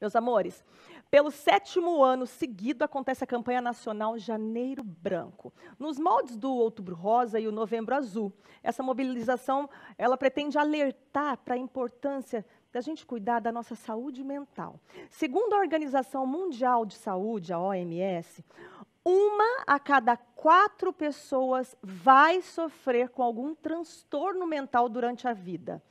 Meus amores, pelo sétimo ano seguido acontece a campanha nacional Janeiro Branco, nos moldes do Outubro Rosa e o Novembro Azul. Essa mobilização, ela pretende alertar para a importância da gente cuidar da nossa saúde mental. Segundo a Organização Mundial de Saúde, a OMS, uma a cada quatro pessoas vai sofrer com algum transtorno mental durante a vida.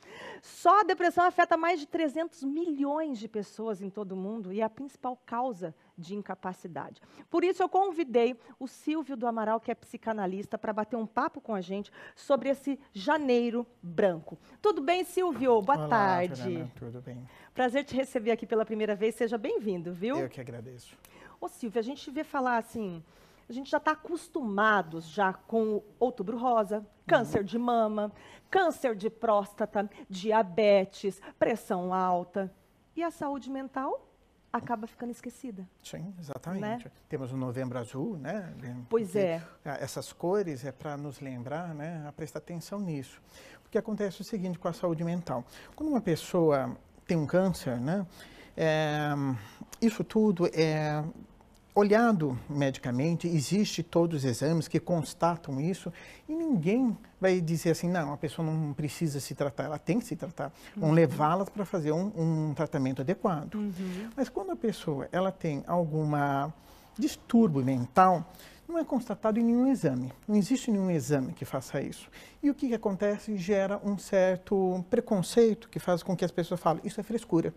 Só a depressão afeta mais de 300 milhões de pessoas em todo o mundo e é a principal causa de incapacidade. Por isso, eu convidei o Silvio do Amaral, que é psicanalista, para bater um papo com a gente sobre esse janeiro branco. Tudo bem, Silvio? Boa Olá, tarde. Fernanda, tudo bem. Prazer te receber aqui pela primeira vez. Seja bem-vindo, viu? Eu que agradeço. Ô Silvia, a gente vê falar assim, a gente já está acostumados já com outubro rosa, câncer uhum. de mama, câncer de próstata, diabetes, pressão alta. E a saúde mental acaba ficando esquecida. Sim, exatamente. Né? Temos o novembro azul, né? Pois é. Essas cores é para nos lembrar, né? A prestar atenção nisso. O que acontece é o seguinte com a saúde mental. Quando uma pessoa tem um câncer, né? É, isso tudo é olhado medicamente, existe todos os exames que constatam isso e ninguém vai dizer assim, não, a pessoa não precisa se tratar, ela tem que se tratar, uhum. vão levá-las para fazer um, um, tratamento adequado. Uhum. Mas quando a pessoa ela tem alguma distúrbio mental, não é constatado em nenhum exame. Não existe nenhum exame que faça isso. E o que, que, acontece? Gera um certo preconceito que faz com que as pessoas falem: isso é frescura.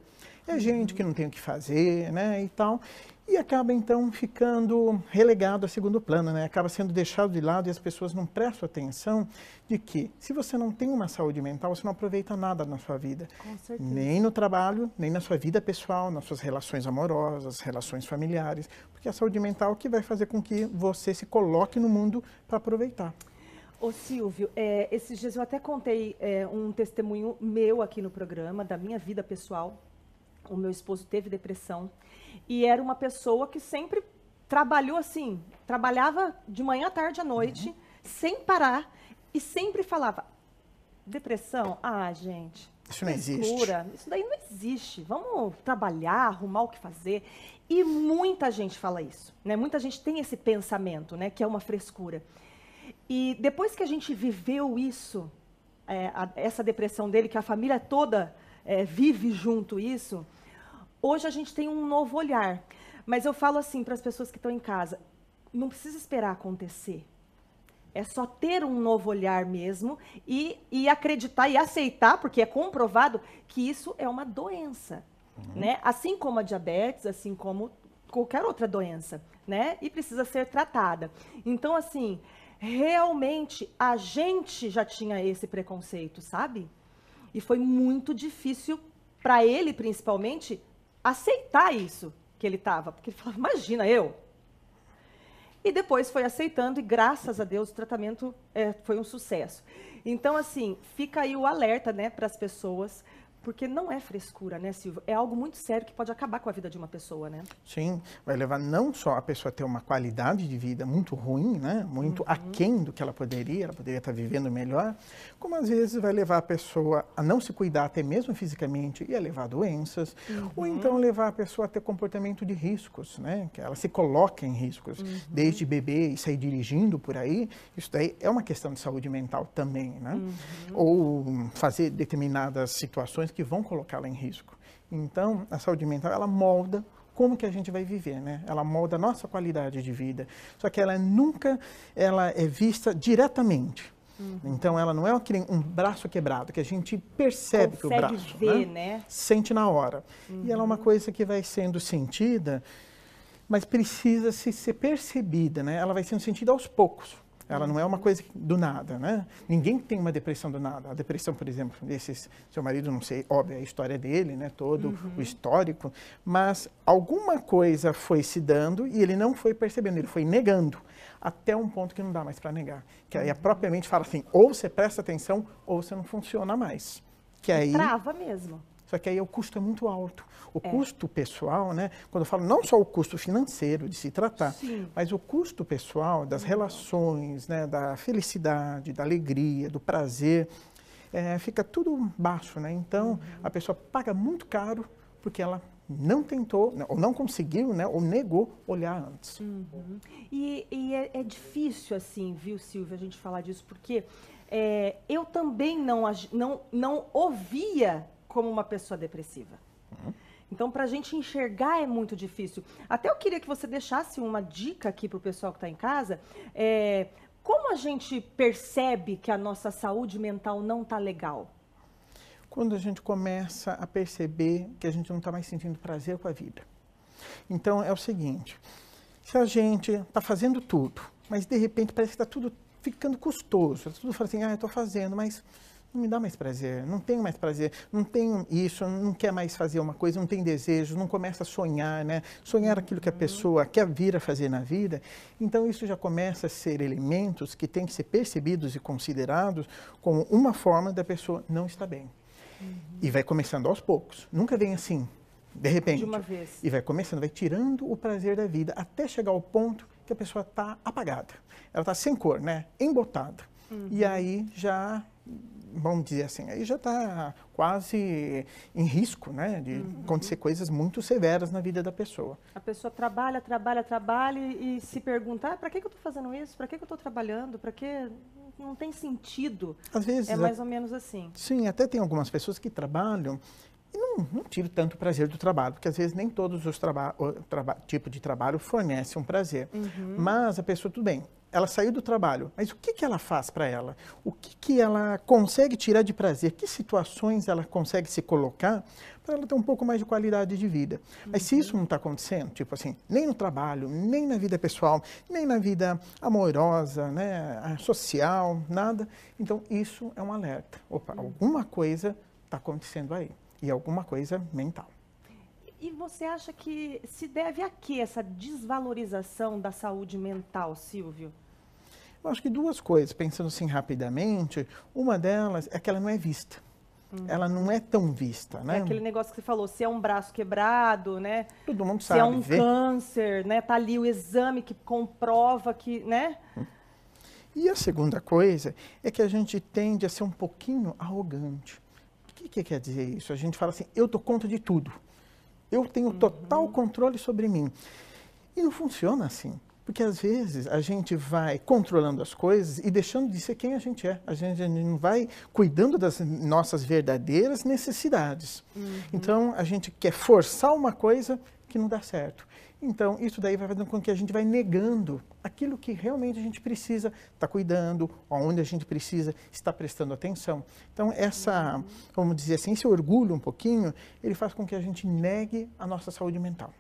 É gente que não tem o que fazer, né, e tal. E acaba, então, ficando relegado a segundo plano, né? Acaba sendo deixado de lado e as pessoas não prestam atenção de que, se você não tem uma saúde mental, você não aproveita nada na sua vida. Com certeza. Nem no trabalho, nem na sua vida pessoal, nas suas relações amorosas, relações familiares. Porque é a saúde mental é que vai fazer com que você se coloque no mundo para aproveitar. Ô Silvio, é, esses dias eu até contei é, um testemunho meu aqui no programa, da minha vida pessoal, o meu esposo teve depressão e era uma pessoa que sempre trabalhou assim, trabalhava de manhã à tarde à noite, uhum. sem parar e sempre falava depressão, ah, gente, isso não frescura, é existe. Isso daí não existe. Vamos trabalhar, arrumar o que fazer. E muita gente fala isso, né? Muita gente tem esse pensamento, né, que é uma frescura. E depois que a gente viveu isso, é, a, essa depressão dele, que a família toda é, vive junto isso, Hoje a gente tem um novo olhar. Mas eu falo assim para as pessoas que estão em casa: não precisa esperar acontecer. É só ter um novo olhar mesmo e, e acreditar e aceitar, porque é comprovado que isso é uma doença. Uhum. Né? Assim como a diabetes, assim como qualquer outra doença, né? E precisa ser tratada. Então, assim, realmente a gente já tinha esse preconceito, sabe? E foi muito difícil para ele, principalmente, aceitar isso que ele estava, porque ele falava, imagina eu. E depois foi aceitando e graças a Deus o tratamento é, foi um sucesso. Então assim fica aí o alerta, né, para as pessoas porque não é frescura, né, Silvio? É algo muito sério que pode acabar com a vida de uma pessoa, né? Sim, vai levar não só a pessoa a ter uma qualidade de vida muito ruim, né? Muito uhum. aquém do que ela poderia, ela poderia estar vivendo melhor, como às vezes vai levar a pessoa a não se cuidar até mesmo fisicamente e a levar doenças, uhum. ou então levar a pessoa a ter comportamento de riscos, né? Que ela se coloca em riscos, uhum. desde bebê e sair dirigindo por aí, isso daí é uma questão de saúde mental também, né? Uhum. Ou fazer determinadas situações que vão colocá-la em risco. Então, a saúde mental, ela molda como que a gente vai viver, né? Ela molda a nossa qualidade de vida. Só que ela nunca ela é vista diretamente. Uhum. Então ela não é um braço quebrado que a gente percebe Consegue que o braço, ver, né? né? Sente na hora. Uhum. E ela é uma uhum. coisa que vai sendo sentida, mas precisa se ser percebida, né? Ela vai sendo sentida aos poucos. Ela não é uma coisa do nada, né? Ninguém tem uma depressão do nada. A depressão, por exemplo, desse seu marido, não sei, óbvio, é a história dele, né? Todo uhum. o histórico. Mas alguma coisa foi se dando e ele não foi percebendo, ele foi negando até um ponto que não dá mais para negar. Que aí a uhum. própria mente fala assim, ou você presta atenção ou você não funciona mais. Que aí... Trava mesmo. Só que aí é o custo é muito alto. O é. custo pessoal, né? Quando eu falo não só o custo financeiro de se tratar, Sim. mas o custo pessoal das relações, né? Da felicidade, da alegria, do prazer, é, fica tudo baixo, né? Então uhum. a pessoa paga muito caro porque ela não tentou, né, ou não conseguiu, né, ou negou olhar antes. Uhum. E, e é, é, difícil, assim, viu, Silvia, a gente falar disso, porque é, eu também não, não, não ouvia como uma pessoa depressiva. Uhum. Então, para a gente enxergar é muito difícil. Até eu queria que você deixasse uma dica aqui para o pessoal que está em casa. É, como a gente percebe que a nossa saúde mental não está legal? Quando a gente começa a perceber que a gente não está mais sentindo prazer com a vida. Então, é o seguinte: se a gente está fazendo tudo, mas de repente parece que está tudo ficando custoso, tá tudo falando assim, ah, eu estou fazendo, mas não me dá mais prazer, não tenho mais prazer, não tenho isso, não quer mais fazer uma coisa, não tem desejo, não começa a sonhar, né? Sonhar aquilo que a uhum. pessoa quer vir a fazer na vida. Então isso já começa a ser elementos que têm que ser percebidos e considerados como uma forma da pessoa não estar bem. Uhum. E vai começando aos poucos. Nunca vem assim, de repente. De uma vez. E vai começando, vai tirando o prazer da vida até chegar ao ponto que a pessoa está apagada. Ela está sem cor, né? Embotada. Uhum. E aí já vamos dizer assim, aí já está quase em risco, né, de uhum, uhum. acontecer coisas muito severas na vida da pessoa. A pessoa trabalha, trabalha, trabalha e se pergunta, ah, para que, que eu estou fazendo isso? Para que, que eu estou trabalhando? Para que não tem sentido? Às vezes é, é mais a... ou menos assim. Sim, até tem algumas pessoas que trabalham e não, não tiro tanto prazer do trabalho, porque às vezes nem todos os traba traba tipo de trabalho fornece um prazer. Uhum. Mas a pessoa, tudo bem, ela saiu do trabalho, mas o que, que ela faz para ela? O que, que ela consegue tirar de prazer? Que situações ela consegue se colocar para ela ter um pouco mais de qualidade de vida? Uhum. Mas se isso uhum. não está acontecendo, tipo assim, nem no trabalho, nem na vida pessoal, nem na vida amorosa, né, social, nada, então isso é um alerta. Opa, uhum. alguma coisa está acontecendo aí e alguma coisa mental. E você acha que se deve a que essa desvalorização da saúde mental, Silvio? Eu acho que duas coisas, pensando assim rapidamente, uma delas é que ela não é vista. Hum. Ela não é tão vista, é né? É aquele negócio que você falou, se é um braço quebrado, né? Todo mundo sabe. Se é um vê. câncer, né? Tá ali o exame que comprova que, né? Hum. E a segunda coisa é que a gente tende a ser um pouquinho arrogante que, que quer dizer isso? A gente fala assim, eu dou conta de tudo. Eu tenho uhum. total uhum. controle sobre mim. E não funciona assim. Porque às vezes a gente vai controlando as coisas e deixando de ser quem a gente é. A gente não vai cuidando das nossas verdadeiras necessidades. Uhum. Então a gente quer forçar uma coisa que não dá certo. Então, isso daí vai fazendo com que a gente vai negando aquilo que realmente a gente precisa estar tá cuidando, onde a gente precisa estar prestando atenção. Então, essa, vamos dizer assim, esse orgulho um pouquinho, ele faz com que a gente negue a nossa saúde mental.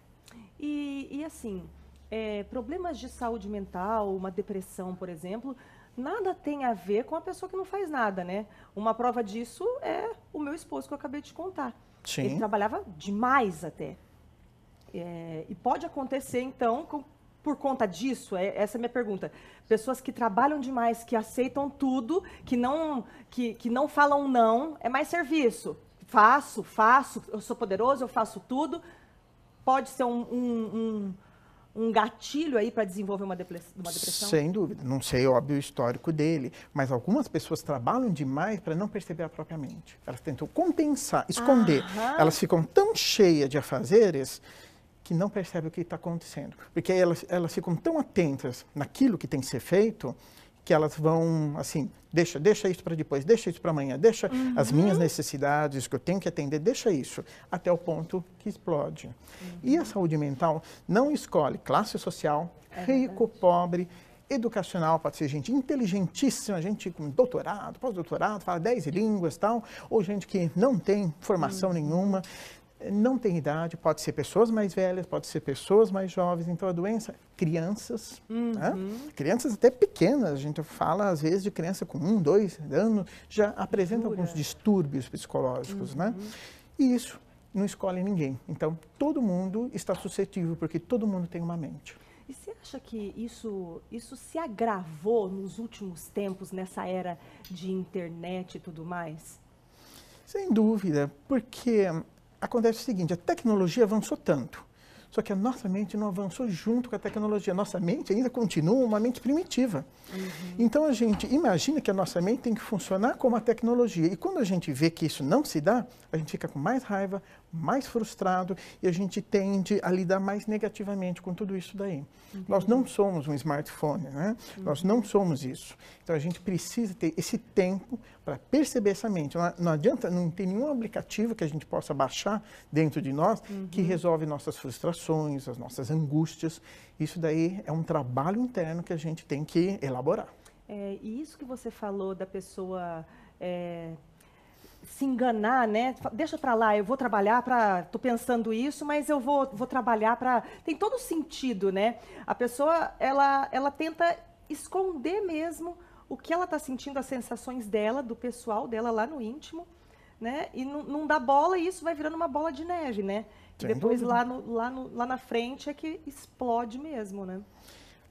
E, e assim, é, problemas de saúde mental, uma depressão, por exemplo, nada tem a ver com a pessoa que não faz nada, né? Uma prova disso é o meu esposo que eu acabei de contar. Sim. Ele trabalhava demais até. É, e pode acontecer, então, com, por conta disso? É, essa é a minha pergunta. Pessoas que trabalham demais, que aceitam tudo, que não, que, que não falam não, é mais serviço. Faço, faço, eu sou poderoso, eu faço tudo. Pode ser um, um, um, um gatilho aí para desenvolver uma depressão, Sem dúvida. Não sei, é óbvio, o histórico dele. Mas algumas pessoas trabalham demais para não perceber a própria mente. Elas tentam compensar, esconder. Aham. Elas ficam tão cheias de afazeres que não percebe o que está acontecendo. Porque elas, elas ficam tão atentas naquilo que tem que ser feito, que elas vão, assim, deixa, deixa isso para depois, deixa isso para amanhã, deixa uhum. as minhas necessidades que eu tenho que atender, deixa isso, até o ponto que explode. Uhum. E a uhum. saúde mental não escolhe classe social, é rico, verdade. pobre, educacional, pode ser gente inteligentíssima, gente com doutorado, pós-doutorado, fala dez línguas tal, ou gente que não tem formação uhum. nenhuma não tem idade, pode ser pessoas mais velhas, pode ser pessoas mais jovens, então a doença, é crianças, né? uhum. né? crianças até pequenas, a gente fala às vezes de criança com um, dois anos, já apresenta Jura. alguns distúrbios psicológicos, né? uhum. né? E isso não escolhe ninguém. Então todo mundo está suscetível, porque todo mundo tem uma mente. E você acha que isso, isso se agravou nos últimos tempos, nessa era de internet e tudo mais? Sem dúvida, porque acontece o seguinte: a tecnologia avançou tanto, só que a nossa mente não avançou junto com a tecnologia. Nossa mente ainda continua uma mente primitiva. Uhum. Então a gente imagina que a nossa mente tem que funcionar como a tecnologia. E quando a gente vê que isso não se dá, a gente fica com mais raiva, mais frustrado e a gente tende a lidar mais negativamente com tudo isso daí. Entendi. Uhum. Nós não somos um smartphone, né? Uhum. Nós não somos isso. Então a gente precisa ter esse tempo para perceber essa mente. Não, não, adianta, não tem nenhum aplicativo que a gente possa baixar dentro de nós uhum. que resolve nossas frustrações, as nossas angústias. Isso daí é um trabalho interno que a gente tem que elaborar. É, e isso que você falou da pessoa é, se enganar, né? Deixa para lá, eu vou trabalhar para, tô pensando isso, mas eu vou, vou trabalhar para, tem todo sentido, né? A pessoa ela ela tenta esconder mesmo o que ela tá sentindo, as sensações dela, do pessoal dela lá no íntimo, né? E não, dá bola e isso vai virando uma bola de neve, né? Que depois lá, no, lá, no, lá na frente é que explode mesmo, né?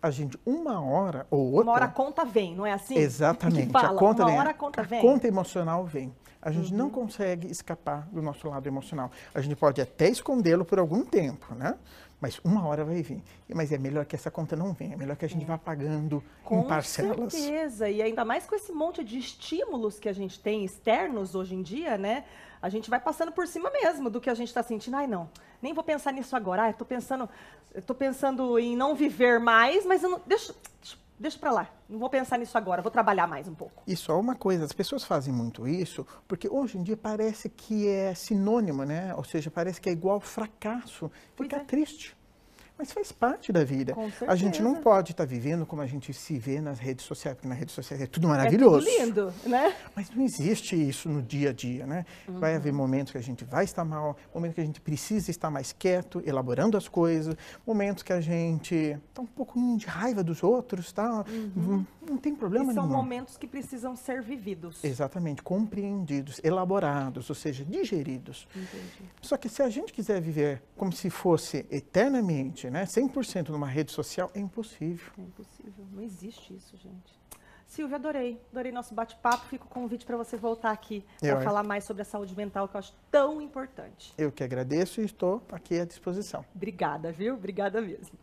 a gente, uma hora ou outra. Uma hora a conta vem, não é assim? Exatamente. Fala, a conta uma vem, hora a conta vem. A conta emocional vem. A gente uhum. não consegue escapar do nosso lado emocional. A gente pode até escondê-lo por algum tempo, né? Mas uma hora vai vir. Mas é melhor que essa conta não venha, é melhor que a gente é. vá pagando com em parcelas. Com certeza, e ainda mais com esse monte de estímulos que a gente tem externos hoje em dia, né? A gente vai passando por cima mesmo do que a gente está sentindo. Ai, não, nem vou pensar nisso agora. Ai, estou tô pensando, tô pensando em não viver mais, mas eu não. Deixa, deixa deixa para lá, não vou pensar nisso agora, vou trabalhar mais um pouco. E só é uma coisa, as pessoas fazem muito isso, porque hoje em dia parece que é sinônimo, né? Ou seja, parece que é igual fracasso, ficar é. triste. Mas faz parte da vida. A gente não pode estar tá vivendo como a gente se vê nas redes sociais, porque nas redes sociais é, é tudo maravilhoso. É tudo lindo, né? Mas não existe isso no dia a dia, né? Uhum. Vai haver uhum. momentos que a gente vai estar mal, momentos que a gente precisa estar mais quieto, elaborando as coisas, momentos que a gente está um pouco hum, de raiva dos outros, tá? Uhum. Hum, não, tem problema e são nenhum. São momentos que precisam ser vividos. Exatamente, compreendidos, elaborados, ou seja, digeridos. Entendi. Só que se a gente quiser viver como se fosse eternamente né? 100% numa rede social é impossível. É impossível. Não existe isso, gente. Silvia, adorei. Adorei nosso bate-papo. Fico com o convite para você voltar aqui para falar mais sobre a saúde mental, que eu acho tão importante. Eu que agradeço e estou aqui à disposição. Obrigada, viu? Obrigada mesmo.